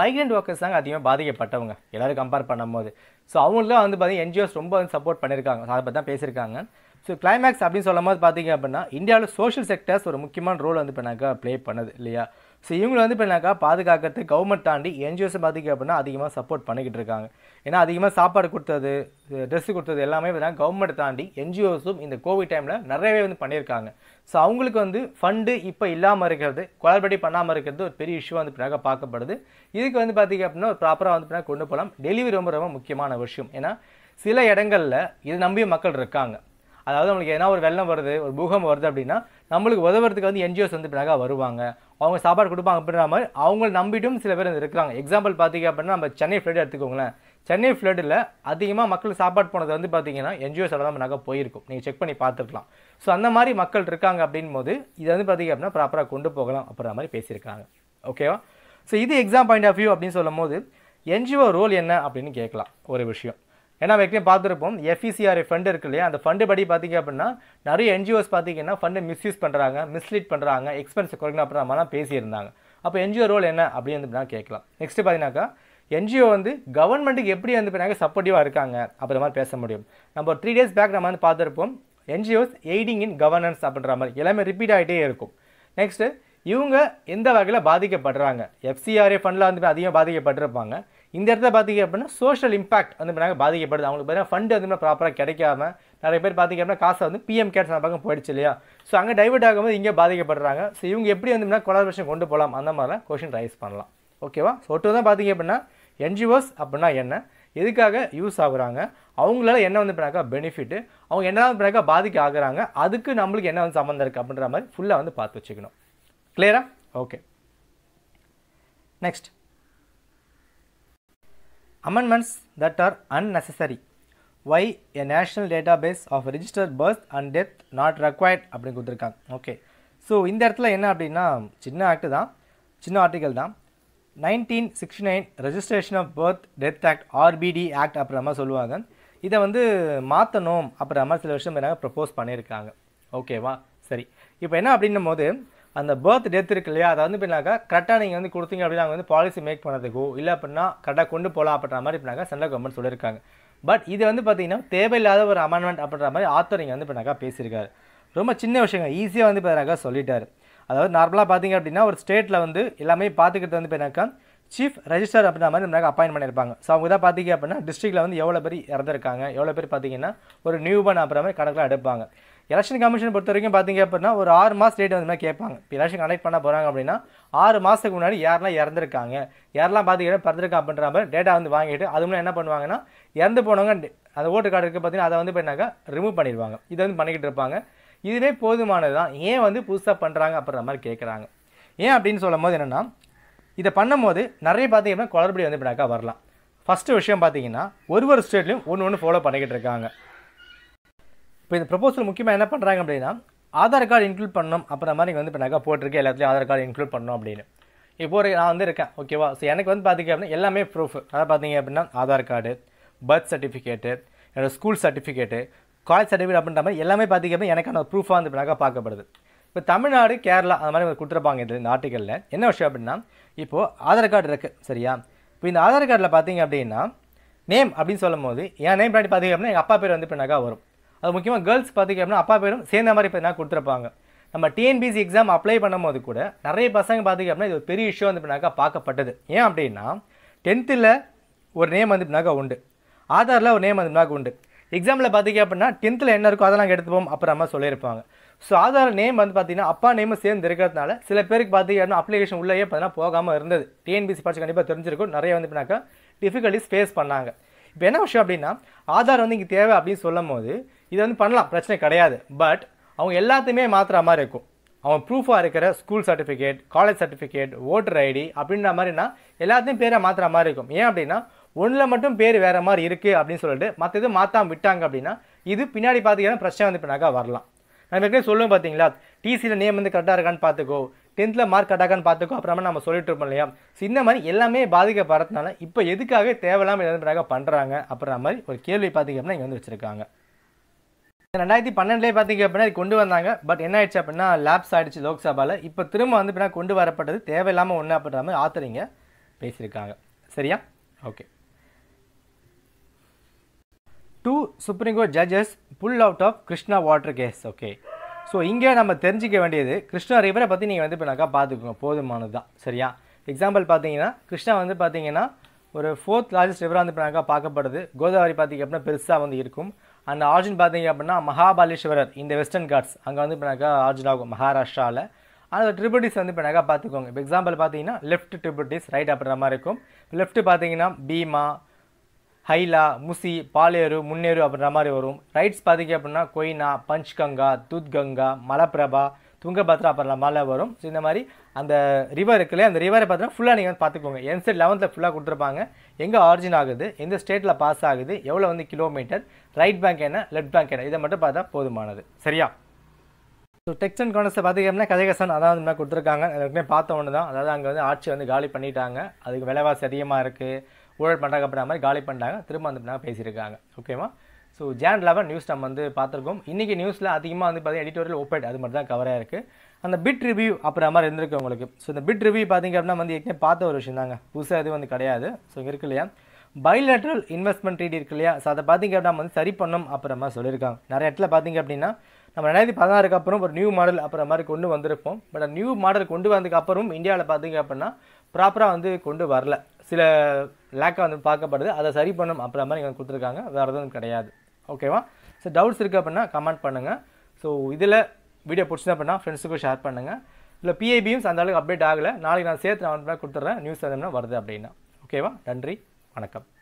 மைக்ரெண்ட் ஒர்க்கர்ஸ் தாங்க அதிகமாக பாதிக்கப்பட்டவங்க எல்லோரும் கம்பேர் பண்ணும்போது ஸோ அவங்களாம் வந்து பார்த்திங்கன்னா என்ஜிஓஸ் ரொம்ப வந்து சப்போர்ட் பண்ணியிருக்காங்க அதை பற்றி தான் பேசியிருக்காங்க ஸோ கிளைமேக்ஸ் அப்படின்னு சொல்லும் போது பார்த்தீங்க அப்படின்னா இந்தியாவில் சோஷியல் செக்டர்ஸ் ஒரு முக்கியமான ரோல் வந்து இப்போ நாங்கள் ப்ளே பண்ணுது இல்லையா ஸோ இவங்களை வந்து இப்போ என்னக்கா பாதுகாக்கிறது கவர்மெண்ட் தாண்டி என்ஜிஓஸை பார்த்திங்க அப்படின்னா அதிகமாக சப்போர்ட் பண்ணிக்கிட்டு இருக்காங்க ஏன்னா அதிகமாக சாப்பாடு கொடுத்தது ட்ரெஸ்ஸு கொடுத்தது எல்லாமே பார்த்தீங்கன்னா கவர்மெண்ட் தாண்டி என்ஜிஓஸும் இந்த கோவிட் டைமில் நிறையவே வந்து பண்ணியிருக்காங்க ஸோ அவங்களுக்கு வந்து ஃபண்டு இப்போ இல்லாமல் இருக்கிறது குளறுபடி பண்ணாமல் இருக்கிறது ஒரு பெரிய இஷ்யூ வந்து பின்னாக பார்க்கப்படுது இதுக்கு வந்து பார்த்திங்க அப்படின்னா ஒரு ப்ராப்பராக வந்து பின்னாக கொண்டு போகலாம் டெலிவரி ரொம்ப ரொம்ப முக்கியமான விஷயம் ஏன்னா சில இடங்களில் இது நம்பியும் மக்கள் இருக்காங்க அதாவது நம்மளுக்கு ஏன்னா ஒரு வெள்ளம் வருது ஒரு பூகம் வருது அப்படின்னா நம்மளுக்கு உதவுறதுக்கு வந்து என்ஜிஓஸ் வந்து பின்னாக வருவாங்க அவங்க சாப்பாடு கொடுப்பாங்க அப்படின்ற மாதிரி அவங்கள நம்பிட்டும் சில பேர் இருக்கிறாங்க எக்ஸாம்பிள் பார்த்தீங்க அப்படின்னா நம்ம சென்னை ஃப்ளட் எடுத்துக்கோங்களேன் சென்னை ஃப்ளட்டில் அதிகமாக மக்கள் சாப்பாடு போனது வந்து பார்த்தீங்கன்னா என்ஜிஓ தான் நகை போயிருக்கும் நீங்கள் செக் பண்ணி பார்த்துருக்கலாம் ஸோ அந்த மாதிரி மக்கள் இருக்காங்க அப்படின் போது இதை வந்து பார்த்தீங்க அப்படின்னா ப்ராப்பராக கொண்டு போகலாம் அப்படின்ற மாதிரி பேசியிருக்காங்க ஓகேவா ஸோ இது எக்ஸாம் பாயிண்ட் ஆஃப் வியூ அப்படின்னு சொல்லும் போது என்ஜிஓ ரோல் என்ன அப்படின்னு கேட்கலாம் ஒரு விஷயம் ஏன்னா வைக்கையும் பார்த்துருப்போம் எஃபிசிஆர் ஃபண்டு e இருக்கு இல்லையா அந்த ஃபண்டு படி பார்த்திங்க அப்படின்னா நிறைய என்ஜிஓஸ் பார்த்திங்கன்னா ஃபண்டை மிஸ்யூஸ் பண்ணுறாங்க மிஸ்லீட் பண்ணுறாங்க எக்ஸ்பென்ஸ் குறைக்கணும் அப்படின்ற மாதிரிலாம் பேசியிருந்தாங்க அப்போ என்ஜிஓ ரோல் என்ன அப்படின்னு கேட்கலாம் நெக்ஸ்ட்டு பார்த்தீங்கன்னாக்கா என்ஜிஓ வந்து கவர்மெண்ட்டுக்கு எப்படி வந்து பின்னாங்க சப்போர்ட்டிவாக இருக்காங்க அப்படின்ற மாதிரி பேச முடியும் நம்ம ஒரு த்ரீ டேஸ் பேக் நம்ம வந்து பார்த்துருப்போம் என்ஜிஓஸ் எய்டிங் இன் கவர்னன்ஸ் அப்படின்ற மாதிரி எல்லாமே ரிப்பீட் ஆகிட்டே இருக்கும் நெக்ஸ்ட்டு இவங்க எந்த வகையில் பாதிக்கப்படுறாங்க எஃப்சிஆர்ஏ ஃபண்டில் வந்து அதிகமாக பாதிக்கப்பட்டிருப்பாங்க இந்த இடத்துல பார்த்திங்க அப்படின்னா சோஷியல் இம்பாக்ட் வந்து நாங்கள் பாதிக்கப்படுது அவங்களுக்கு பார்த்தீங்கன்னா ஃபண்டு வந்து ப்ராப்பராக கிடைக்காம நிறைய பேர் பார்த்திங்க அப்படின்னா காசை வந்து பிஎம் கேட்ஸ் கேர் பக்கம் போயிடுச்சு இல்லையா ஸோ அங்கே டைவெர்ட் ஆகும்போது இங்கே பாதிக்கப்படுறாங்க ஸோ இவங்க எப்படி வந்து கொலாபரேஷன் கொண்டு போகலாம் அந்த மாதிரிலாம் கொஷின் ரைஸ் பண்ணலாம் ஓகேவா ஸோ ஒட்டு தான் பார்த்திங்க அப்படின்னா என்ஜிஓஸ் அப்படின்னா என்ன எதுக்காக யூஸ் ஆகுறாங்க அவங்களால என்ன வந்து பின்னாக்கா பெனிஃபிட்டு அவங்க என்ன வந்து பின்னாக்கா பாதிக்க ஆகுறாங்க அதுக்கு நம்மளுக்கு என்ன வந்து சம்மந்தம் இருக்குது அப்படின்ற மாதிரி ஃபுல்லாக வந்து பார்த்து வச்சுக்கணும் கிளியரா okay next amendments that are unnecessary why a national data base of register birth and death not required அப்படின்னு கொடுத்துருக்காங்க ஓகே ஸோ இந்த இடத்துல என்ன அப்படின்னா சின்ன ஆக்ட் தான் சின்ன ஆர்டிக்கல் தான் nineteen sixty nine registration of birth death act RBD act அப்புறம் மாதிரி சொல்லுவாங்க இதை வந்து மாற்றணும் அப்புறம் மாதிரி சில விஷயம் என்ன ப்ரப்போஸ் பண்ணியிருக்காங்க ஓகேவா சரி இப்போ என்ன அப்படின்னும் போது அந்த பர்த் டெத் இருக்கு இல்லையா அதை வந்து பின்னாக்கா கரெக்டாக நீங்கள் வந்து கொடுத்தீங்க அப்படின்னா அவங்க வந்து பாலிசி மேக் பண்ணுறதுக்கோ இல்லை அப்படின்னா கரெக்டாக கொண்டு போகலாம் அப்படின்ற மாதிரி எப்படினாக்கா சென்ட்ரல் கவர்மெண்ட் சொல்லியிருக்காங்க பட் இது வந்து பார்த்தீங்கன்னா தேவையில்லாத ஒரு அமெண்ட்மெண்ட் அப்படின்ற மாதிரி ஆத்தர் இங்கே வந்து இப்படினாக்கா பேசியிருக்காரு ரொம்ப சின்ன விஷயங்கள் ஈஸியாக வந்து பார்த்தாக்கா சொல்லிட்டார் அதாவது நார்மலாக பார்த்தீங்க அப்படின்னா ஒரு ஸ்டேட்டில் வந்து எல்லாமே பார்த்துக்கிட்டு வந்து போயினாக்கா சீஃப் ரெஜிஸ்டர் அப்படின்ற மாதிரி நம்மளுக்கு அப்பாயின் பண்ணியிருப்பாங்க ஸோ அவங்க தான் பார்த்தீங்க அப்படின்னா டிஸ்ட்ரிக்ட்டில் வந்து எவ்வளோ பேர் இறந்துருக்காங்க எவ்வளோ பேர் பார்த்தீங்கன்னா ஒரு நியூபன் அப்புறம் மாதிரி கணக்கெலாம் எடுப்பாங்க எலெக்ஷன் கமிஷன் பொறுத்த வரைக்கும் பார்த்தீங்க அப்படின்னா ஒரு ஆறு மாதம் டேட் வந்து கேட்பாங்க இப்போ எலெக்ஷன் கனெக்ட் பண்ண போகிறாங்க அப்படின்னா ஆறு மாதத்துக்கு முன்னாடி யாரெல்லாம் இறந்துருக்காங்க யாரெல்லாம் பார்த்தீங்கன்னா பிறந்திருக்கா அப்படின்ற மாதிரி டேட்டா வந்து வாங்கிட்டு அது முன்னாடி என்ன பண்ணுவாங்கன்னா இறந்து போனவங்க அந்த ஓட்டு கார்டு இருக்குது பார்த்தீங்கன்னா அதை வந்து போயினாக்கா ரிமூவ் பண்ணிடுவாங்க இதை வந்து பண்ணிக்கிட்டு இருப்பாங்க இதுவே போதுமானது தான் ஏன் வந்து புதுசாக பண்ணுறாங்க அப்படின்ற மாதிரி கேட்குறாங்க ஏன் அப்படின்னு சொல்லும் போது என்னென்னா இதை பண்ணும்போது நிறைய பார்த்தீங்கன்னா குளறுபடி வந்து இப்படினாக்கா வரலாம் ஃபஸ்ட்டு விஷயம் பார்த்தீங்கன்னா ஒரு ஒரு ஸ்டேட்லேயும் ஒன்று ஒன்று ஃபாலோ பண்ணிக்கிட்டு இருக்காங்க இப்போ இந்த ப்ரப்போசல் முக்கியமாக என்ன பண்ணுறாங்க அப்படின்னா ஆதார் கார்டு இன்க்ளூட் பண்ணணும் அப்புறம் மாதிரி இங்கே வந்து இப்போ நகை போட்டிருக்கேன் எல்லாத்துலேயும் ஆதார் கார்டு இன்க்ளூட் பண்ணணும் அப்படின்னு இப்போ ஒரு நான் வந்து இருக்கேன் ஓகேவா ஸோ எனக்கு வந்து பார்த்திங்க அப்படின்னா எல்லாமே ப்ரூஃப் அதாவது பார்த்தீங்க அப்படின்னா ஆதார் கார்டு பர்த் சர்டிஃபிகேட்டு என்னோடய ஸ்கூல் சர்டிஃபிகேட்டு காலேஜ் சர்டிஃபிகேட் அப்படின்ற மாதிரி எல்லாமே பார்த்திங்க அப்படின்னா எனக்கான ப்ரூஃபாக வந்து நகை பார்க்கப்படுது இப்போ தமிழ்நாடு கேரளா அந்த மாதிரி கொடுத்துருப்பாங்க இது இந்த ஆர்டிக்கலில் என்ன விஷயம் அப்படின்னா இப்போது ஆதார் கார்டு இருக்குது சரியா இப்போ இந்த ஆதார் கார்டில் பார்த்தீங்க அப்படின்னா நேம் அப்படின்னு சொல்லும் போது என் நேம் பின்னாடி பார்த்தீங்க அப்படின்னா எங்கள் அப்பா பேர் வந்து இப்போ நகா வரும் அது முக்கியமாக கேர்ள்ஸ் பார்த்திங்க அப்படின்னா அப்பா பேரும் சேர்ந்த மாதிரி இப்போ கொடுத்துருப்பாங்க நம்ம டிஎன்பிசி எக்ஸாம் அப்ளை பண்ணும்போது கூட நிறைய பசங்க பார்த்திங்க அப்படின்னா இது ஒரு பெரிய இஷ்யூ வந்து பார்க்கப்பட்டது ஏன் அப்படின்னா டென்த்தில் ஒரு நேம் வந்து உண்டு ஆதாரில் ஒரு நேம் வந்து உண்டு எக்ஸாமில் பார்த்திங்க அப்படின்னா டென்த்தில் என்ன இருக்கோ அதெல்லாம் எடுத்துப்போம் அப்புறமா சொல்லியிருப்பாங்க ஸோ ஆதார் நேம் வந்து பார்த்தீங்கன்னா அப்பா நேமும் சேர்ந்து இருக்கிறதுனால சில பேருக்கு பார்த்திங்க அப்படின்னா அப்ளிகேஷன் உள்ளேயே பார்த்தீங்கன்னா போகாமல் இருந்தது டிஎன்பிசி படிச்சு கண்டிப்பாக தெரிஞ்சிருக்கும் நிறைய வந்து இப்படினாக்கா டிஃபிகல்ட்டிஸ் ஃபேஸ் பண்ணாங்க இப்போ என்ன விஷயம் அப்படின்னா ஆதார் வந்து இங்கே தேவை அப்படின்னு சொல்லும் போது இதை வந்து பண்ணலாம் பிரச்சனை கிடையாது பட் அவங்க எல்லாத்தையுமே மாத்திர மாதிரி இருக்கும் அவன் ப்ரூஃபாக இருக்கிற school certificate college certificate voter ID அப்படின்ற மாதிரினா எல்லாத்தையும் பேரை மாற்றுற மாதிரி இருக்கும் ஏன் அப்படின்னா ஒன்றில் மட்டும் பேர் வேறு மாதிரி இருக்குது அப்படின்னு சொல்லிட்டு மற்ற இது மாற்றாமல் விட்டாங்க அப்படின்னா இது பின்னாடி பார்த்தீங்கன்னா பிரச்சனை வந்து பின்னாக்கா வரலாம் நம்ம ஏற்கனவே சொல்லுவோம் பார்த்தீங்களா டிசியில் நேம் வந்து கரெக்டாக இருக்கான்னு பார்த்துக்கோ டென்த்தில் மார்க் கட்டாக்கான்னு பார்த்துக்கோ அப்புறமா நம்ம சொல்லிட்டு இருப்போம் இல்லையா ஸோ இந்த மாதிரி எல்லாமே பாதிக்கப்படுறதுனால இப்போ எதுக்காக தேவையில்லாமல் பின்னாக்க பண்ணுறாங்க அப்படின்ற மாதிரி ஒரு கேள்வி பார்த்தீங்க அப்படின்னா இங்கே வந்து வச்சுருக்காங்க ரெண்டாயிரத்தி பன்னெண்டுலேயே பார்த்தீங்க அப்படின்னா கொண்டு வந்தாங்க பட் என்ன ஆயிடுச்சு அப்படின்னா லேப்ஸ் ஆயிடுச்சு லோக்சபாவில் இப்போ திரும்ப வந்து அப்படின்னா கொண்டு வரப்பட்டது தேவையில்லாமல் ஒன்றா அப்படின்ற மாதிரி பேசியிருக்காங்க சரியா okay two supreme court judges pull out of Krishna water case okay so இங்கே நம்ம தெரிஞ்சிக்க வேண்டியது கிருஷ்ணா ரிவரை பற்றி நீங்கள் வந்து இப்போனாக்கா பார்த்துக்கோங்க போதுமானது தான் சரியா எக்ஸாம்பிள் பார்த்தீங்கன்னா கிருஷ்ணா வந்து பார்த்தீங்கன்னா ஒரு ஃபோர்த் லார்ஜஸ்ட் ரிவராக வந்து இப்போனாக்கா பார்க்கப்படுது கோதாவரி பார்த்தீங்க அப்படின்னா பெருசாக வந்து இருக்கும் அந்த ஆர்ஜின் பார்த்தீங்க அப்படின்னா மகாபாலேஸ்வரர் இந்த வெஸ்டர்ன் காட்ஸ் அங்கே வந்து இப்போனாக்கா ஆர்ஜின் ஆகும் மகாராஷ்டிராவில் அந்த ட்ரிபிடிஸ் வந்து இப்போனாக்கா பார்த்துக்கோங்க இப்போ எக்ஸாம்பிள் பார்த்தீங்கன்னா லெஃப்ட் ட்ரிபிடிஸ் ரைட் அப்படின்ற மாதிரி இருக்கும் லெஃப்ட் பார்த்தீங்கன்னா பீமா ஹைலா முசி பாலேரு முன்னேறு அப்படின்ற மாதிரி வரும் ரைட்ஸ் பார்த்தீங்க அப்படின்னா கொய்னா பஞ்ச்கங்கா தூத்கங்கா மலப்பிரபா துங்கபத்ரா அப்படின்ற மாதிரிலாம் வரும் ஸோ இந்த மாதிரி அந்த ரிவர் இருக்குல்ல அந்த ரிவரை பார்த்தீங்கன்னா ஃபுல்லாக நீங்கள் வந்து பார்த்துக்கோங்க என்செட் லெவன்த்தில் ஃபுல்லாக கொடுத்துருப்பாங்க எங்கே ஆரிஜின் ஆகுது எந்த ஸ்டேட்டில் பாஸ் ஆகுது எவ்வளோ வந்து கிலோமீட்டர் ரைட் பேங்க் என்ன லெஃப்ட் பேங்க் என்ன இதை மட்டும் பார்த்தா போதுமானது சரியா ஸோ டெக்ஸ் அண்ட் கார்னர்ஸை பார்த்துக்கிட்டோம்னா கஜகஸ்தான் அதாவது வந்து கொடுத்துருக்காங்க எல்லாருக்குமே பார்த்த ஒன்று தான் அதாவது அங்கே வந்து ஆட்சி வந்து காலி பண்ணிட்டாங்க அதுக்கு விலைவாசி அதிகமாக இருக்குது ஊழல் பண்ணுறாங்க மாதிரி காலி பண்ணிட்டாங்க திரும்ப அந்த பேசியிருக்காங்க ஓகேவா ஸோ ஜான் லெவன் நியூஸ் நம்ம வந்து பார்த்துருக்கோம் இன்றைக்கி நியூஸில் அதிகமாக வந்து பார்த்தீங்கன்னா எடிட்டோரியல் ஓப்பேட் அது மட்டும் தான் கவராக இருக்குது அந்த பிட் ரிவ்யூ அப்புறம் மாதிரி இருந்திருக்கு உங்களுக்கு ஸோ இந்த பிட் ரிவ்யூ பார்த்தீங்க அப்படின்னா வந்து ஏற்கனவே பார்த்த ஒரு விஷயம் தாங்க புதுசாக எதுவும் வந்து கிடையாது ஸோ இங்கே இருக்கு இல்லையா பைலேட்ரல் இன்வெஸ்ட்மெண்ட் ட்ரீட் இருக்கு இல்லையா ஸோ அதை பார்த்தீங்க அப்படின்னா வந்து சரி பண்ணும் அப்புறமா சொல்லியிருக்காங்க நிறைய இடத்துல பார்த்தீங்க அப்படின்னா நம்ம ரெண்டாயிரத்தி பதினாறுக்கு அப்புறம் ஒரு நியூ மாடல் அப்புறம் மாதிரி கொண்டு வந்திருப்போம் பட் நியூ மாடல் கொண்டு வந்ததுக்கு அப்புறம் இந்தியாவில் பார்த்தீங்க அப்படின்னா ப்ராப்பராக வந்து கொண்டு வரல சில லேக்காக வந்து பார்க்கப்படுது அதை சரி பண்ணும் அப்புறம் மாதிரி இங்கே கொடுத்துருக்காங்க வேறு எதுவும் கிடையாது ஓகேவா ஸோ டவுட்ஸ் இருக்குது அப்படின்னா கமெண்ட் பண்ணுங்கள் ஸோ இதில் வீடியோ பிடிச்சிருந்தா அப்படின்னா ஃப்ரெண்ட்ஸுக்கும் ஷேர் பண்ணுங்கள் இல்லை பிஐபியும் அந்த அளவுக்கு அப்டேட் ஆகலை நாளைக்கு நான் சேர்த்து நான் கொடுத்துட்றேன் நியூஸ் எதுனா வருது அப்படின்னா ஓகேவா நன்றி வணக்கம்